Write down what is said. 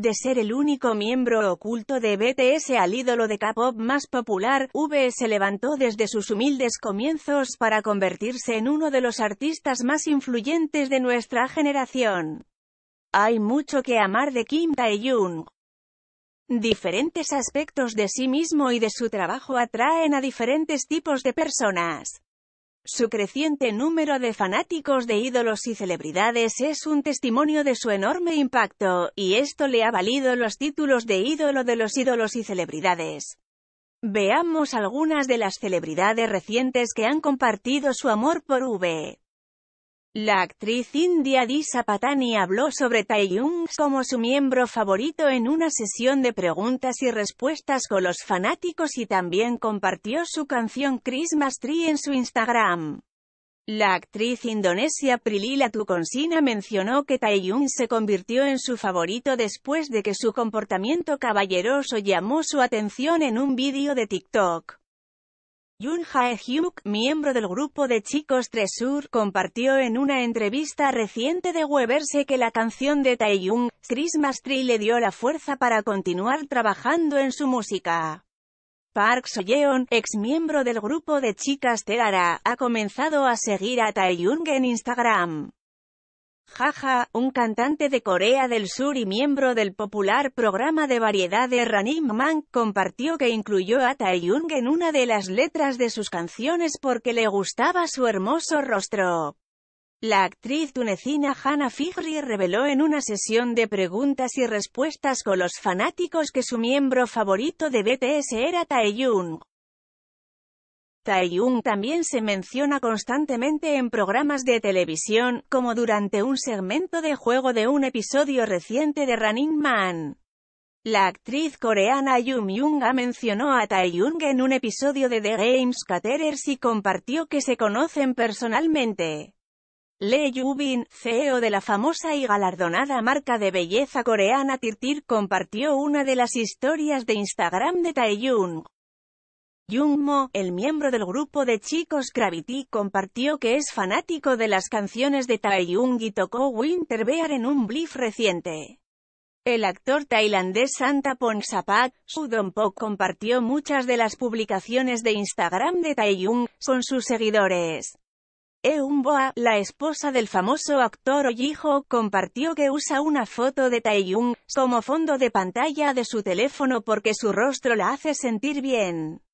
de ser el único miembro oculto de BTS al ídolo de K-pop más popular, V se levantó desde sus humildes comienzos para convertirse en uno de los artistas más influyentes de nuestra generación. Hay mucho que amar de Kim Taehyung. Diferentes aspectos de sí mismo y de su trabajo atraen a diferentes tipos de personas. Su creciente número de fanáticos de ídolos y celebridades es un testimonio de su enorme impacto, y esto le ha valido los títulos de ídolo de los ídolos y celebridades. Veamos algunas de las celebridades recientes que han compartido su amor por V. La actriz india Disa Patani habló sobre Taeyong como su miembro favorito en una sesión de preguntas y respuestas con los fanáticos y también compartió su canción Christmas Tree en su Instagram. La actriz indonesia Prilila Tukonsina mencionó que Taeyong se convirtió en su favorito después de que su comportamiento caballeroso llamó su atención en un vídeo de TikTok. Jun Hae hyuk miembro del grupo de chicos Tresur, compartió en una entrevista reciente de Weverse que la canción de Taeyong, Christmas Tree le dio la fuerza para continuar trabajando en su música. Park Soyeon, ex miembro del grupo de chicas Terara, ha comenzado a seguir a Taeyong en Instagram. Jaja, un cantante de Corea del Sur y miembro del popular programa de variedades Ranim Man, compartió que incluyó a Taeyung en una de las letras de sus canciones porque le gustaba su hermoso rostro. La actriz tunecina Hannah Figri reveló en una sesión de preguntas y respuestas con los fanáticos que su miembro favorito de BTS era Taeyung. Yung también se menciona constantemente en programas de televisión, como durante un segmento de juego de un episodio reciente de Running Man. La actriz coreana Yum Yung ha mencionó a Tae-yung en un episodio de The Games Caterers y compartió que se conocen personalmente. Lee Yubin, CEO de la famosa y galardonada marca de belleza coreana Tirtir, compartió una de las historias de Instagram de Taeyung. Mo, el miembro del grupo de chicos Gravity, compartió que es fanático de las canciones de Taeyong y tocó Winter Bear en un bliff reciente. El actor tailandés Santa Pongsapak, pop compartió muchas de las publicaciones de Instagram de Jung con sus seguidores. Eunboa, la esposa del famoso actor Ojiho, compartió que usa una foto de Taeyung como fondo de pantalla de su teléfono porque su rostro la hace sentir bien.